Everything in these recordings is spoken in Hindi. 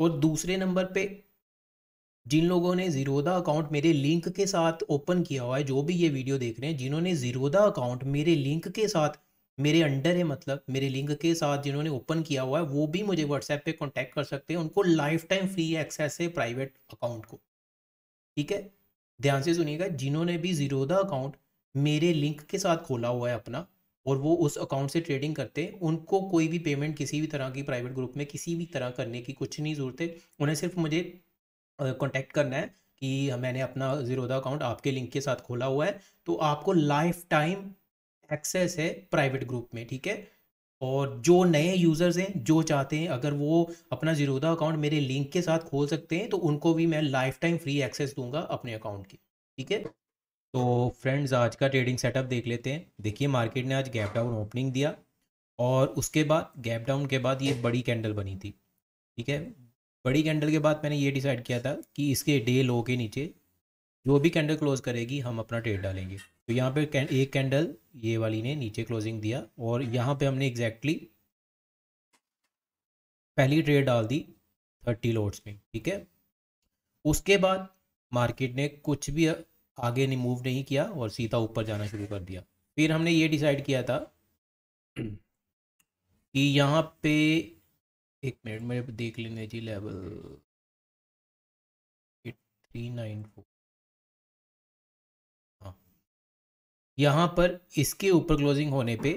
और दूसरे नंबर पे जिन लोगों ने जीरोदा अकाउंट मेरे लिंक के साथ ओपन किया हुआ है जो भी ये वीडियो देख रहे हैं जिन्होंने जीरोदा अकाउंट मेरे लिंक के साथ मेरे अंडर है मतलब मेरे लिंक के साथ जिन्होंने ओपन किया हुआ है वो भी मुझे व्हाट्सएप पे कॉन्टेक्ट कर सकते हैं उनको लाइफ टाइम फ्री एक्सेस है प्राइवेट अकाउंट को ठीक है ध्यान से सुनिएगा जिन्होंने भी जीरोदा अकाउंट मेरे लिंक के साथ खोला हुआ है अपना और वो उस अकाउंट से ट्रेडिंग करते उनको कोई भी पेमेंट किसी भी तरह की प्राइवेट ग्रुप में किसी भी तरह करने की कुछ नहीं ज़रूरत है उन्हें सिर्फ मुझे कॉन्टैक्ट करना है कि मैंने अपना जीरोदा अकाउंट आपके लिंक के साथ खोला हुआ है तो आपको लाइफ टाइम एक्सेस है प्राइवेट ग्रुप में ठीक है और जो नए यूज़र्स हैं जो चाहते हैं अगर वो अपना जीरोदा अकाउंट मेरे लिंक के साथ खोल सकते हैं तो उनको भी मैं लाइफ टाइम फ्री एक्सेस दूंगा अपने अकाउंट की ठीक है तो फ्रेंड्स आज का ट्रेडिंग सेटअप देख लेते हैं देखिए मार्केट ने आज गैप डाउन ओपनिंग दिया और उसके बाद गैप डाउन के बाद ये बड़ी कैंडल बनी थी ठीक है बड़ी कैंडल के बाद मैंने ये डिसाइड किया था कि इसके डे लो के नीचे जो भी कैंडल क्लोज करेगी हम अपना ट्रेड डालेंगे तो यहाँ पर एक कैंडल ये वाली ने नीचे क्लोजिंग दिया और यहाँ पर हमने एग्जैक्टली पहली ट्रेड डाल दी थर्टी लोड्स में ठीक है उसके बाद मार्केट ने कुछ भी आगे नहीं मूव नहीं किया और सीधा ऊपर जाना शुरू कर दिया फिर हमने ये डिसाइड किया था कि यहाँ पे एक मिनट मेरे देख लेने जी लेवल थ्री नाइन फोर हाँ यहाँ पर इसके ऊपर क्लोजिंग होने पे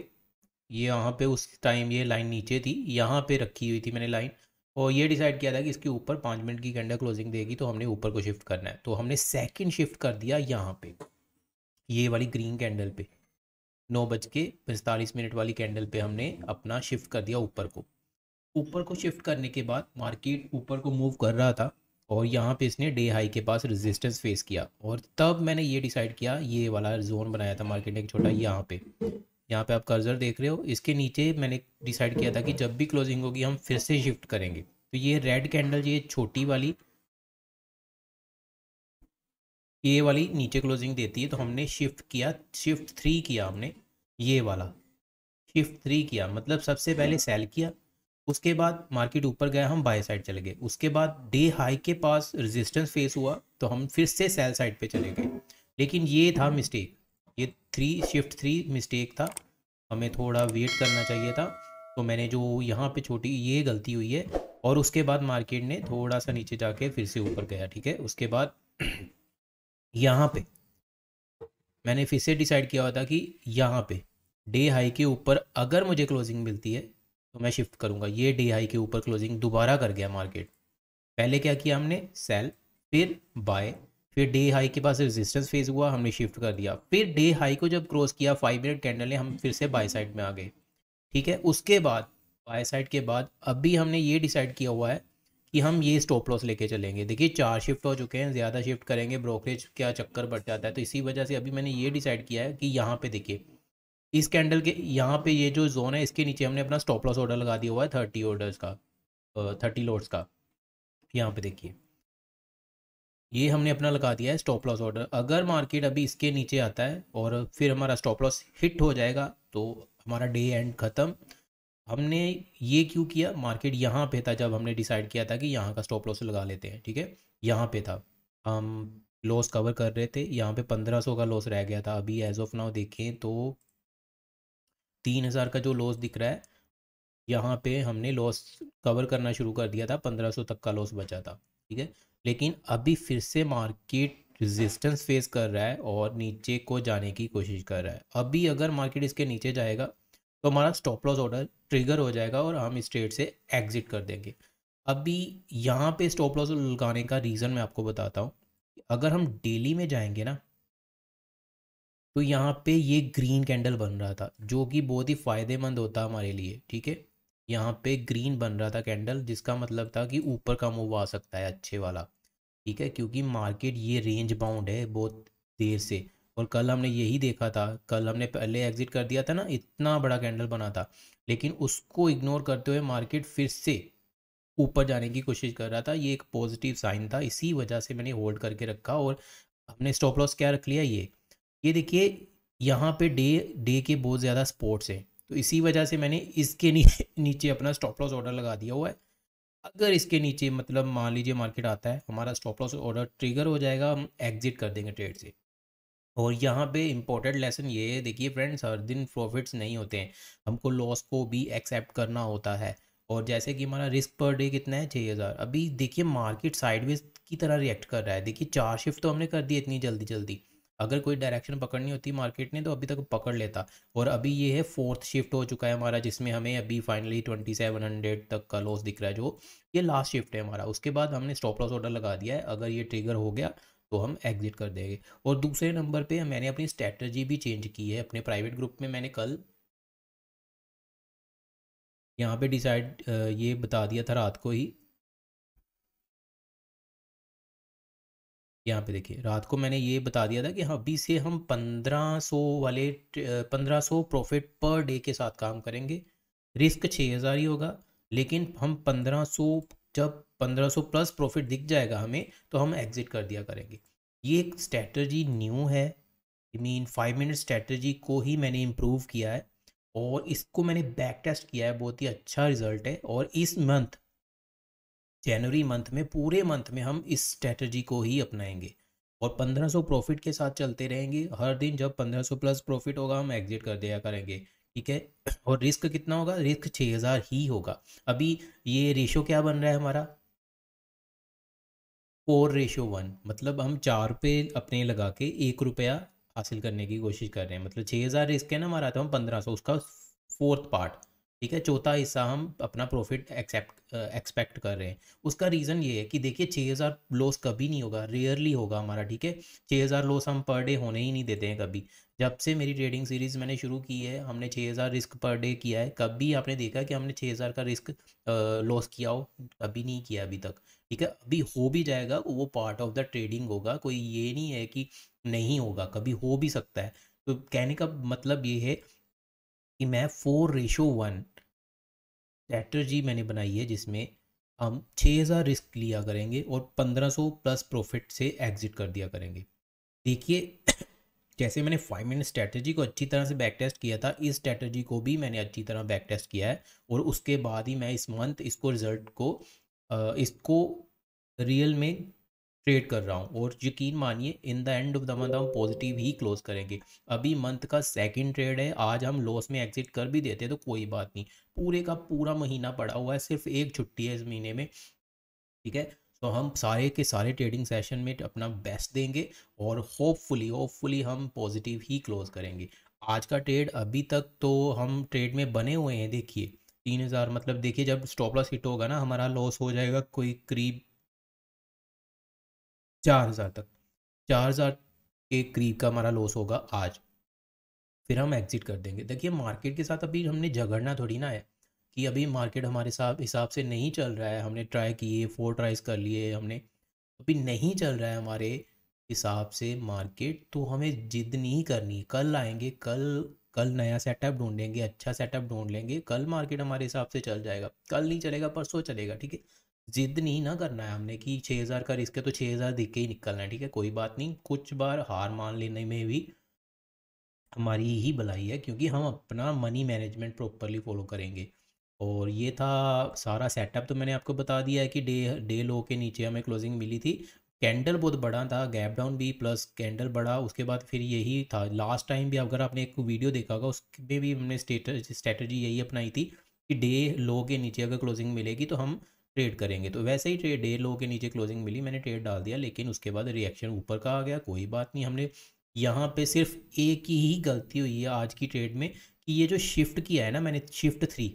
ये यहाँ पे उस टाइम ये लाइन नीचे थी यहाँ पे रखी हुई थी मैंने लाइन और ये डिसाइड किया था कि इसके ऊपर पाँच मिनट की कैंडल क्लोजिंग देगी तो हमने ऊपर को शिफ्ट करना है तो हमने सेकंड शिफ्ट कर दिया यहाँ पे ये वाली ग्रीन कैंडल पे नौ बज के पैंतालीस मिनट वाली कैंडल पे हमने अपना शिफ्ट कर दिया ऊपर को ऊपर को शिफ्ट करने के बाद मार्केट ऊपर को मूव कर रहा था और यहाँ पे इसने डे हाई के पास रेजिस्टेंस फेस किया और तब मैंने ये डिसाइड किया ये वाला जोन बनाया था मार्केट ने एक छोटा यहाँ पे यहाँ पे आप कर्जर देख रहे हो इसके नीचे मैंने डिसाइड किया था कि जब भी क्लोजिंग होगी हम फिर से शिफ्ट करेंगे तो ये रेड कैंडल ये छोटी वाली ये वाली नीचे क्लोजिंग देती है तो हमने शिफ्ट किया शिफ्ट थ्री किया हमने ये वाला शिफ्ट थ्री किया मतलब सबसे पहले सेल किया उसके बाद मार्केट ऊपर गया हम बाय साइड चले गए उसके बाद डे हाई के पास रेजिस्टेंस फेस हुआ तो हम फिर से सेल साइड पे चले गए लेकिन ये था मिस्टेक ये थ्री शिफ्ट थ्री मिस्टेक था हमें थोड़ा वेट करना चाहिए था तो मैंने जो यहाँ पे छोटी ये गलती हुई है और उसके बाद मार्केट ने थोड़ा सा नीचे जाके फिर से ऊपर गया ठीक है उसके बाद यहाँ पे मैंने फिर से डिसाइड किया हुआ था कि यहाँ पे डे हाई के ऊपर अगर मुझे क्लोजिंग मिलती है तो मैं शिफ्ट करूँगा ये डे हाई के ऊपर क्लोजिंग दोबारा कर गया मार्केट पहले क्या किया हमने सेल फिर बाय फिर डे हाई के पास रेजिस्टेंस फेज हुआ हमने शिफ्ट कर दिया फिर डे हाई को जब क्रॉस किया फाइव मिनट कैंडल ने हम फिर से बाई साइड में आ गए ठीक है उसके बाद बाय साइड के बाद अभी हमने ये डिसाइड किया हुआ है कि हम ये स्टॉप लॉस लेके चलेंगे देखिए चार शिफ्ट हो चुके हैं ज़्यादा शिफ्ट करेंगे ब्रोकरेज क्या चक्कर बढ़ जाता है तो इसी वजह से अभी मैंने ये डिसाइड किया है कि यहाँ पे देखिए इस कैंडल के यहाँ पे ये जो जोन है इसके नीचे हमने अपना स्टॉप लॉस ऑर्डर लगा दिया हुआ है थर्टी ऑर्डर्स का थर्टी लोड्स का यहाँ पे देखिए ये हमने अपना लगा दिया है स्टॉप लॉस ऑर्डर अगर मार्केट अभी इसके नीचे आता है और फिर हमारा स्टॉप लॉस हिट हो जाएगा तो हमारा डे एंड ख़त्म हमने ये क्यों किया मार्केट यहाँ पे था जब हमने डिसाइड किया था कि यहाँ का स्टॉप लॉस लगा लेते हैं ठीक है यहाँ पे था हम लॉस कवर कर रहे थे यहाँ पे पंद्रह सौ का लॉस रह गया था अभी एज ऑफ नाउ देखें तो तीन हज़ार का जो लॉस दिख रहा है यहाँ पे हमने लॉस कवर करना शुरू कर दिया था पंद्रह सौ तक का लॉस बचा था ठीक है लेकिन अभी फिर से मार्केट रेजिस्टेंस फेस कर रहा है और नीचे को जाने की कोशिश कर रहा है अभी अगर मार्केट इसके नीचे जाएगा तो हमारा स्टॉप लॉस ऑर्डर ट्रिगर हो जाएगा और हम इस ट्रेड से एग्जिट कर देंगे अभी यहाँ पे स्टॉप लॉस लगाने का रीज़न मैं आपको बताता हूँ अगर हम डेली में जाएंगे ना तो यहाँ पे ये ग्रीन कैंडल बन रहा था जो कि बहुत ही फ़ायदेमंद होता हमारे लिए ठीक है यहाँ पे ग्रीन बन रहा था कैंडल जिसका मतलब था कि ऊपर का मूव आ सकता है अच्छे वाला ठीक है क्योंकि मार्केट ये रेंज बाउंड है बहुत देर से और कल हमने यही देखा था कल हमने पहले एग्जिट कर दिया था ना इतना बड़ा कैंडल बना था लेकिन उसको इग्नोर करते हुए मार्केट फिर से ऊपर जाने की कोशिश कर रहा था ये एक पॉजिटिव साइन था इसी वजह से मैंने होल्ड करके रखा और हमने स्टॉप लॉस क्या रख लिया ये ये देखिए यहाँ पे डे डे के बहुत ज़्यादा स्पोर्ट्स हैं तो इसी वजह से मैंने इसके नीचे अपना स्टॉप लॉस ऑर्डर लगा दिया हुआ है अगर इसके नीचे मतलब मान लीजिए मार्केट आता है हमारा स्टॉप लॉस ऑर्डर ट्रिगर हो जाएगा हम एग्जिट कर देंगे ट्रेड से और यहाँ पे इम्पोर्टेंट लेसन ये है देखिए फ्रेंड्स हर दिन प्रॉफिट्स नहीं होते हैं हमको लॉस को भी एक्सेप्ट करना होता है और जैसे कि हमारा रिस्क पर डे कितना है छः हज़ार अभी देखिए मार्केट साइडवेज की तरह रिएक्ट कर रहा है देखिए चार शिफ्ट तो हमने कर दी इतनी जल्दी जल्दी अगर कोई डायरेक्शन पकड़नी होती मार्केट ने तो अभी तक पकड़ लेता और अभी ये है फोर्थ शिफ्ट हो चुका है हमारा जिसमें हमें अभी फाइनली ट्वेंटी सेवन हंड्रेड तक का लॉस दिख रहा है जो ये लास्ट शिफ्ट है हमारा उसके बाद हमने स्टॉप लॉस ऑर्डर लगा दिया है अगर ये ट्रिगर हो गया तो हम एग्जिट कर देंगे और दूसरे नंबर पर मैंने अपनी स्ट्रैटर्जी भी चेंज की है अपने प्राइवेट ग्रुप में मैंने कल यहाँ पर डिसाइड ये बता दिया था रात को ही यहाँ पे देखिए रात को मैंने ये बता दिया था कि हाँ अभी से हम 1500 वाले 1500 प्रॉफिट पर डे के साथ काम करेंगे रिस्क 6000 ही होगा लेकिन हम 1500 जब 1500 प्लस प्रॉफिट दिख जाएगा हमें तो हम एग्जिट कर दिया करेंगे ये एक स्ट्रेटजी न्यू है I mean five minute strategy को ही मैंने इम्प्रूव किया है और इसको मैंने बैक टेस्ट किया है बहुत ही अच्छा रिजल्ट है और इस मंथ जनवरी मंथ में पूरे मंथ में हम इस स्ट्रेटजी को ही अपनाएंगे और 1500 प्रॉफिट के साथ चलते रहेंगे हर दिन जब 1500 प्लस प्रॉफिट होगा हम एग्जिट कर दिया करेंगे ठीक है और रिस्क कितना होगा रिस्क 6000 ही होगा अभी ये रेशो क्या बन रहा है हमारा फोर रेशो वन मतलब हम चार पे अपने लगा के एक रुपया हासिल करने की कोशिश कर रहे हैं मतलब छः रिस्क है ना हमारा तो हम पंद्रह उसका फोर्थ पार्ट ठीक है चौथा हिस्सा हम अपना प्रॉफिट एक्सेप्ट एक्सपेक्ट कर रहे हैं उसका रीज़न ये है कि देखिए छः हज़ार लॉस कभी नहीं होगा रेयरली होगा हमारा ठीक है छः हज़ार लॉस हम पर डे होने ही नहीं देते हैं कभी जब से मेरी ट्रेडिंग सीरीज़ मैंने शुरू की है हमने छः हज़ार रिस्क पर डे किया है कभी आपने देखा कि हमने छः हज़ार का रिस्क लॉस किया हो कभी नहीं किया अभी तक ठीक है अभी हो भी जाएगा वो पार्ट ऑफ द ट्रेडिंग होगा कोई ये नहीं है कि नहीं होगा कभी हो भी सकता है तो कहने का मतलब ये है कि मैं फोर रेशो वन स्ट्रैटर्जी मैंने बनाई है जिसमें हम 6000 रिस्क लिया करेंगे और 1500 प्लस प्रॉफिट से एग्जिट कर दिया करेंगे देखिए जैसे मैंने फाइव मिनट स्ट्रैटेजी को अच्छी तरह से बैक टेस्ट किया था इस स्ट्रेटर्जी को भी मैंने अच्छी तरह बैक टेस्ट किया है और उसके बाद ही मैं इस मंथ इसको रिजल्ट को इसको रियल में ट्रेड कर रहा हूँ और यकीन मानिए in the end of the month हम पॉजिटिव ही क्लोज करेंगे अभी मंथ का सेकंड ट्रेड है आज हम लॉस में एग्जिट कर भी देते हैं तो कोई बात नहीं पूरे का पूरा महीना पड़ा हुआ है सिर्फ एक छुट्टी है इस महीने में ठीक है तो हम सारे के सारे ट्रेडिंग सेशन में अपना बेस्ट देंगे और होपफुली होपफुली हम पॉजिटिव ही क्लोज करेंगे आज का ट्रेड अभी तक तो हम ट्रेड में बने हुए हैं देखिए तीन हज़ार मतलब देखिए जब स्टॉप लॉस हिट होगा ना हमारा लॉस हो जाएगा कोई करीब चार हज़ार तक चार हज़ार के करीब का हमारा लॉस होगा आज फिर हम एग्ज़िट कर देंगे देखिए मार्केट के साथ अभी हमने झगड़ना थोड़ी ना है कि अभी मार्केट हमारे साथ हिसाब से नहीं चल रहा है हमने ट्राई किए फोर ट्राइज कर लिए हमने अभी नहीं चल रहा है हमारे हिसाब से मार्केट तो हमें जिद नहीं करनी कल आएंगे कल कल नया सेटअप ढूंढेंगे अच्छा सेटअप ढूंढ लेंगे कल मार्केट हमारे हिसाब से चल जाएगा कल नहीं चलेगा परसों चलेगा ठीक है जिद नहीं ना करना है हमने कि छः हज़ार का रिस्क है तो छः हज़ार देख के ही निकलना है ठीक है कोई बात नहीं कुछ बार हार मान लेने में भी हमारी ही भलाई है क्योंकि हम अपना मनी मैनेजमेंट प्रॉपरली फॉलो करेंगे और ये था सारा सेटअप तो मैंने आपको बता दिया है कि डे डे लो के नीचे हमें क्लोजिंग मिली थी कैंडल बहुत बड़ा था गैप डाउन भी प्लस कैंडल बड़ा उसके बाद फिर यही था लास्ट टाइम भी अगर आपने एक वीडियो देखा होगा उसमें भी हमने स्टेट स्ट्रेटजी यही अपनाई थी कि डे लो के नीचे अगर क्लोजिंग मिलेगी तो हम ट्रेड करेंगे तो वैसे ही ट्रेड डेढ़ लो के नीचे क्लोजिंग मिली मैंने ट्रेड डाल दिया लेकिन उसके बाद रिएक्शन ऊपर का आ गया कोई बात नहीं हमने यहाँ पे सिर्फ एक ही गलती हुई है आज की ट्रेड में कि ये जो शिफ्ट किया है ना मैंने शिफ्ट थ्री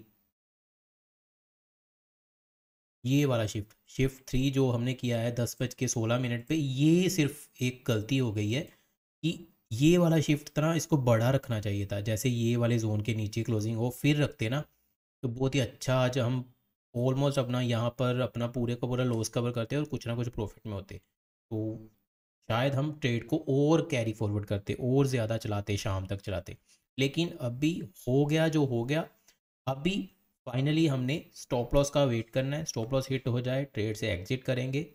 ये वाला शिफ्ट शिफ्ट थ्री जो हमने किया है दस बज के सोलह मिनट पे ये सिर्फ एक गलती हो गई है कि ये वाला शिफ्ट तरह इसको बड़ा रखना चाहिए था जैसे ये वाले जोन के नीचे क्लोजिंग हो फिर रखते ना तो बहुत ही अच्छा आज हम ऑलमोस्ट अपना यहाँ पर अपना पूरे का पूरा लॉस कवर करते हैं और कुछ ना कुछ प्रॉफिट में होते तो शायद हम ट्रेड को और कैरी फॉरवर्ड करते और ज़्यादा चलाते शाम तक चलाते लेकिन अभी हो गया जो हो गया अभी फाइनली हमने स्टॉप लॉस का वेट करना है स्टॉप लॉस हिट हो जाए ट्रेड से एग्जिट करेंगे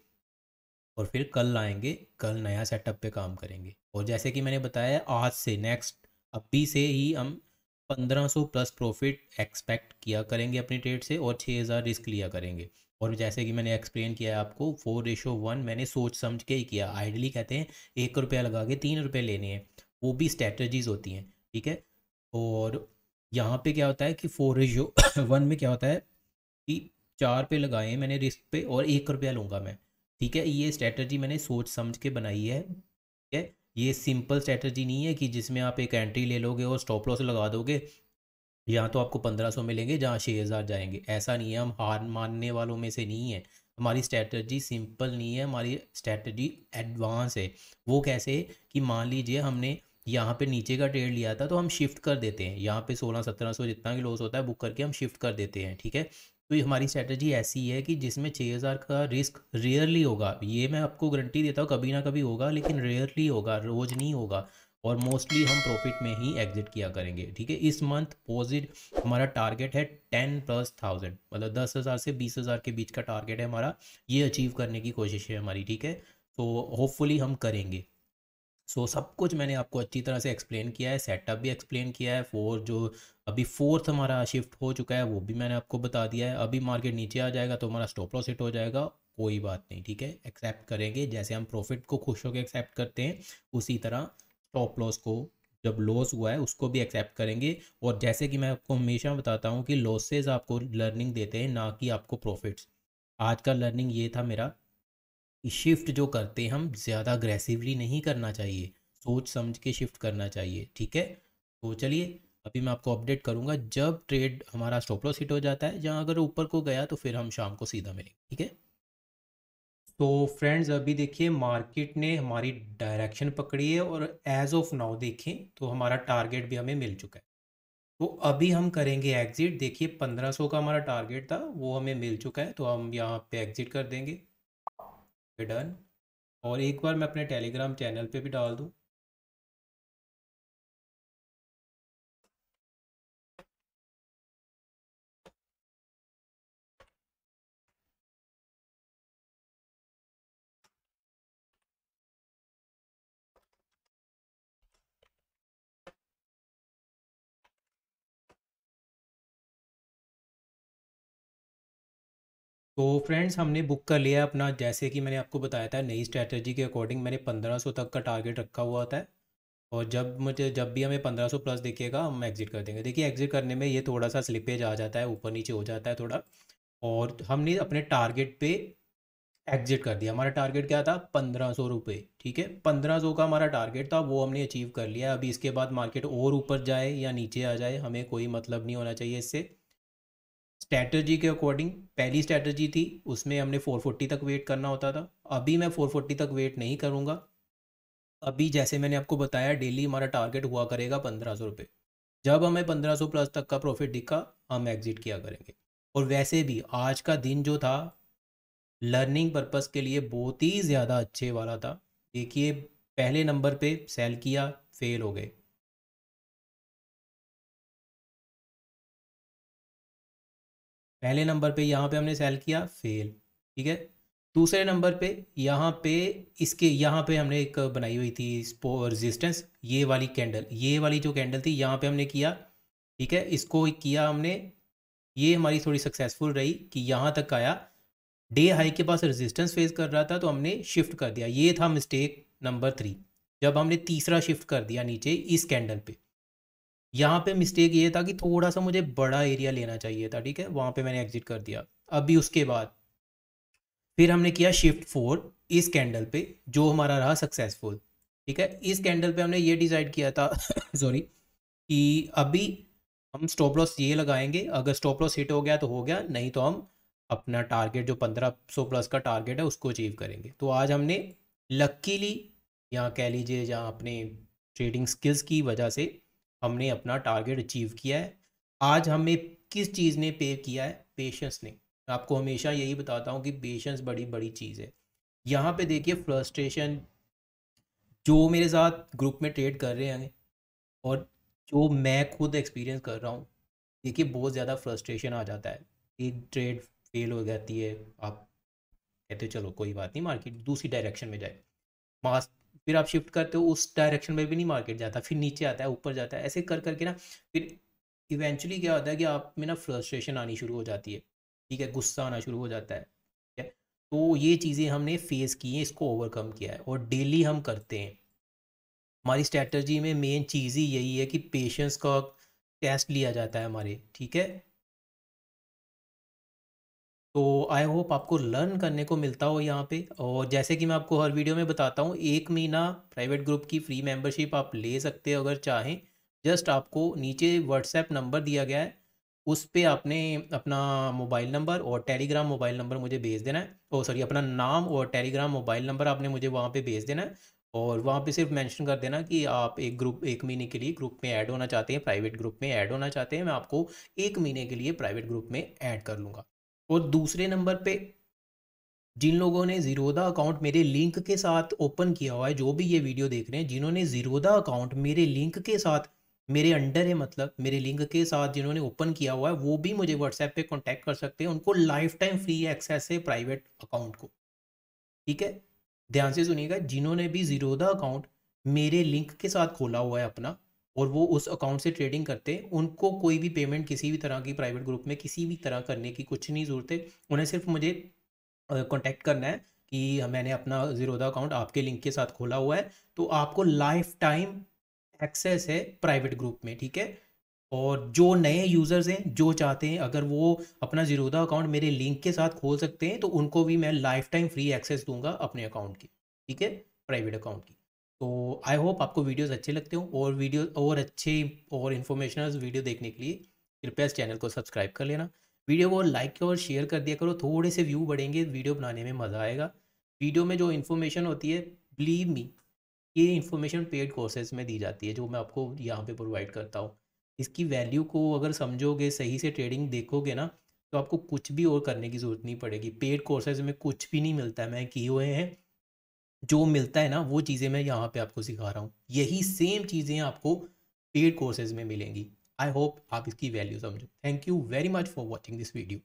और फिर कल आएंगे कल नया सेटअप पे काम करेंगे और जैसे कि मैंने बताया आज से नेक्स्ट अभी से ही हम 1500 प्लस प्रॉफिट एक्सपेक्ट किया करेंगे अपनी ट्रेड से और 6000 रिस्क लिया करेंगे और जैसे कि मैंने एक्सप्लेन किया है आपको फोर रेशो वन मैंने सोच समझ के ही किया आइडली कहते हैं एक रुपया लगा के तीन रुपये लेने हैं वो भी स्ट्रेटजीज होती हैं ठीक है और यहाँ पे क्या होता है कि फोर रेशो वन में क्या होता है कि चार पे लगाए मैंने रिस्क पे और एक रुपया लूँगा मैं ठीक है ये स्ट्रेटजी मैंने सोच समझ के बनाई है ठीक है ये सिंपल स्ट्रैटर्जी नहीं है कि जिसमें आप एक एंट्री ले लोगे और स्टॉप लॉस लगा दोगे यहाँ तो आपको पंद्रह सौ मिलेंगे जहाँ छः हज़ार जाएंगे ऐसा नहीं है हम हार मानने वालों में से नहीं है हमारी स्ट्रैटर्जी सिंपल नहीं है हमारी स्ट्रैटर्जी एडवांस है वो कैसे कि मान लीजिए हमने यहाँ पे नीचे का ट्रेड लिया था तो हम शिफ्ट कर देते हैं यहाँ पे सोलह सत्रह सौ जितना भी लॉस होता है बुक करके हम शिफ्ट कर देते हैं ठीक है तो ये हमारी स्ट्रेटजी ऐसी है कि जिसमें छः हज़ार का रिस्क रेयरली होगा ये मैं आपको गारंटी देता हूँ कभी ना कभी होगा लेकिन रेयरली होगा रोज़ नहीं होगा और मोस्टली हम प्रॉफिट में ही एग्जिट किया करेंगे ठीक है इस मंथ पॉजिट हमारा टारगेट है टेन प्लस थाउजेंड मतलब दस हज़ार से बीस हज़ार के बीच का टारगेट है हमारा ये अचीव करने की कोशिश है हमारी ठीक है तो होपफुली हम करेंगे सो so, सब कुछ मैंने आपको अच्छी तरह से एक्सप्लेन किया है सेटअप भी एक्सप्लेन किया है फोर जो अभी फोर्थ हमारा शिफ्ट हो चुका है वो भी मैंने आपको बता दिया है अभी मार्केट नीचे आ जाएगा तो हमारा स्टॉप लॉस हिट हो जाएगा कोई बात नहीं ठीक है एक्सेप्ट करेंगे जैसे हम प्रॉफिट को खुश होकर एक्सेप्ट करते हैं उसी तरह स्टॉप लॉस को जब लॉस हुआ है उसको भी एक्सेप्ट करेंगे और जैसे कि मैं आपको हमेशा बताता हूँ कि लॉसेज आपको लर्निंग देते हैं ना कि आपको प्रॉफिट्स आज का लर्निंग ये था मेरा शिफ्ट जो करते हैं हम ज़्यादा अग्रेसिवली नहीं करना चाहिए सोच समझ के शिफ्ट करना चाहिए ठीक है तो चलिए अभी मैं आपको अपडेट करूंगा जब ट्रेड हमारा स्टोपलो लॉस हिट हो जाता है जहाँ अगर ऊपर को गया तो फिर हम शाम को सीधा मिलेंगे ठीक है तो फ्रेंड्स अभी देखिए मार्केट ने हमारी डायरेक्शन पकड़ी है और एज ऑफ नाउ देखें तो हमारा टारगेट भी हमें मिल चुका है तो अभी हम करेंगे एग्जिट देखिए 1500 का हमारा टारगेट था वो हमें मिल चुका है तो हम यहाँ पे एग्जिट कर देंगे डन और एक बार मैं अपने टेलीग्राम चैनल पे भी डाल दूँ तो फ्रेंड्स हमने बुक कर लिया अपना जैसे कि मैंने आपको बताया था नई स्ट्रैटेजी के अकॉर्डिंग मैंने 1500 तक का टारगेट रखा हुआ था और जब मुझे जब भी हमें 1500 प्लस दिखेगा हम एग्जिट कर देंगे देखिए एग्जिट करने में ये थोड़ा सा स्लिपेज आ जाता है ऊपर नीचे हो जाता है थोड़ा और हमने अपने टारगेट पे एग्जिट कर दिया हमारा टारगेट क्या था पंद्रह सौ रुपये ठीक है पंद्रह सौ का हमारा टारगेट था वो हमने अचीव कर लिया अभी इसके बाद मार्केट और ऊपर जाए या नीचे आ जाए हमें कोई मतलब नहीं होना चाहिए इससे स्ट्रैटर्जी के अकॉर्डिंग पहली स्ट्रैटर्जी थी उसमें हमने 440 तक वेट करना होता था अभी मैं 440 तक वेट नहीं करूँगा अभी जैसे मैंने आपको बताया डेली हमारा टारगेट हुआ करेगा पंद्रह सौ रुपये जब हमें पंद्रह सौ प्लस तक का प्रॉफिट दिखा हम एग्जिट किया करेंगे और वैसे भी आज का दिन जो था लर्निंग पर्पज़ के लिए बहुत ही ज़्यादा अच्छे वाला था देखिए पहले नंबर पे सेल किया फेल हो गए पहले नंबर पे यहाँ पे हमने सेल किया फेल ठीक है दूसरे नंबर पे यहाँ पे इसके यहाँ पे हमने एक बनाई हुई थी रेजिस्टेंस ये वाली कैंडल ये वाली जो कैंडल थी यहाँ पे हमने किया ठीक है इसको किया हमने ये हमारी थोड़ी सक्सेसफुल रही कि यहाँ तक आया डे हाई के पास रेजिस्टेंस फेस कर रहा था तो हमने शिफ्ट कर दिया ये था मिस्टेक नंबर थ्री जब हमने तीसरा शिफ्ट कर दिया नीचे इस कैंडल पे यहाँ पे मिस्टेक ये था कि थोड़ा सा मुझे बड़ा एरिया लेना चाहिए था ठीक है वहाँ पे मैंने एग्जिट कर दिया अभी उसके बाद फिर हमने किया शिफ्ट फोर इस कैंडल पे जो हमारा रहा सक्सेसफुल ठीक है इस कैंडल पे हमने ये डिसाइड किया था सॉरी कि अभी हम स्टॉप लॉस ये लगाएंगे अगर स्टॉप लॉस हिट हो गया तो हो गया नहीं तो हम अपना टारगेट जो पंद्रह सौ प्लस का टारगेट है उसको अचीव करेंगे तो आज हमने लकीली यहाँ कह लीजिए या अपने ट्रेडिंग स्किल्स की वजह से हमने अपना टारगेट अचीव किया है आज हमें किस चीज़ ने पे किया है पेशेंस ने आपको हमेशा यही बताता हूँ कि पेशेंस बड़ी बड़ी चीज़ है यहाँ पे देखिए फ्रस्ट्रेशन जो मेरे साथ ग्रुप में ट्रेड कर रहे हैं और जो मैं खुद एक्सपीरियंस कर रहा हूँ देखिए बहुत ज़्यादा फ्रस्ट्रेशन आ जाता है एक ट्रेड फेल हो जाती है आप कहते चलो कोई बात नहीं मार्केट दूसरी डायरेक्शन में जाए मास्क फिर आप शिफ्ट करते हो उस डायरेक्शन में भी नहीं मार्केट जाता फिर नीचे आता है ऊपर जाता है ऐसे कर करके ना फिर इवेंचुअली क्या होता है कि आप में ना फ्रस्ट्रेशन आनी शुरू हो जाती है ठीक है गुस्सा आना शुरू हो जाता है ठीक है तो ये चीज़ें हमने फेस की हैं इसको ओवरकम किया है और डेली हम करते हैं हमारी स्ट्रैटर्जी में मेन चीज़ ही यही है कि पेशेंस का टेस्ट लिया जाता है हमारे ठीक है तो आई होप आपको लर्न करने को मिलता हो यहाँ पे और जैसे कि मैं आपको हर वीडियो में बताता हूँ एक महीना प्राइवेट ग्रुप की फ्री मेंबरशिप आप ले सकते हो अगर चाहें जस्ट आपको नीचे व्हाट्सएप नंबर दिया गया है उस पर आपने अपना मोबाइल नंबर और टेलीग्राम मोबाइल नंबर मुझे भेज देना है ओ सॉरी अपना नाम और टेलीग्राम मोबाइल नंबर आपने मुझे वहाँ पर भेज देना है और वहाँ पे सिर्फ मेंशन कर देना कि आप एक ग्रुप एक महीने के लिए ग्रुप में ऐड होना चाहते हैं प्राइवेट ग्रुप में ऐड होना चाहते हैं मैं आपको एक महीने के लिए प्राइवेट ग्रुप में ऐड कर लूँगा और दूसरे नंबर पे जिन लोगों ने जीरोदा अकाउंट मेरे लिंक के साथ ओपन किया हुआ है जो भी ये वीडियो देख रहे हैं जिन्होंने जीरोदा अकाउंट मेरे लिंक के साथ मेरे अंडर है मतलब मेरे लिंक के साथ जिन्होंने ओपन किया हुआ है वो भी मुझे व्हाट्सएप पे कांटेक्ट कर सकते हैं उनको लाइफ टाइम फ्री एक्सेस है प्राइवेट अकाउंट को ठीक है ध्यान से सुनिएगा जिन्होंने भी जीरोदा अकाउंट मेरे लिंक के साथ खोला हुआ है अपना और वो उस अकाउंट से ट्रेडिंग करते उनको कोई भी पेमेंट किसी भी तरह की प्राइवेट ग्रुप में किसी भी तरह करने की कुछ नहीं ज़रूरत है उन्हें सिर्फ मुझे कॉन्टैक्ट करना है कि मैंने अपना जीरोदा अकाउंट आपके लिंक के साथ खोला हुआ है तो आपको लाइफ टाइम एक्सेस है प्राइवेट ग्रुप में ठीक है और जो नए यूज़र्स हैं जो चाहते हैं अगर वो अपना जीरोदा अकाउंट मेरे लिंक के साथ खोल सकते हैं तो उनको भी मैं लाइफ टाइम फ्री एक्सेस दूंगा अपने अकाउंट की ठीक है प्राइवेट अकाउंट की तो आई होप आपको वीडियोस अच्छे लगते हो और वीडियो और अच्छे और इन्फॉर्मेशनल वीडियो देखने के लिए कृपया इस चैनल को सब्सक्राइब कर लेना वीडियो को लाइक और शेयर कर दिया करो थोड़े से व्यू बढ़ेंगे वीडियो बनाने में मज़ा आएगा वीडियो में जो इन्फॉर्मेशन होती है बिलीव मी ये इन्फॉर्मेशन पेड कोर्सेज में दी जाती है जो मैं आपको यहाँ पे प्रोवाइड करता हूँ इसकी वैल्यू को अगर समझोगे सही से ट्रेडिंग देखोगे ना तो आपको कुछ भी और करने की ज़रूरत नहीं पड़ेगी पेड कोर्सेज में कुछ भी नहीं मिलता है मैं किए हुए हैं जो मिलता है ना वो चीज़ें मैं यहाँ पे आपको सिखा रहा हूँ यही सेम चीज़ें आपको पेड कोर्सेज में मिलेंगी आई होप आप इसकी वैल्यू समझो thank you very much for watching this video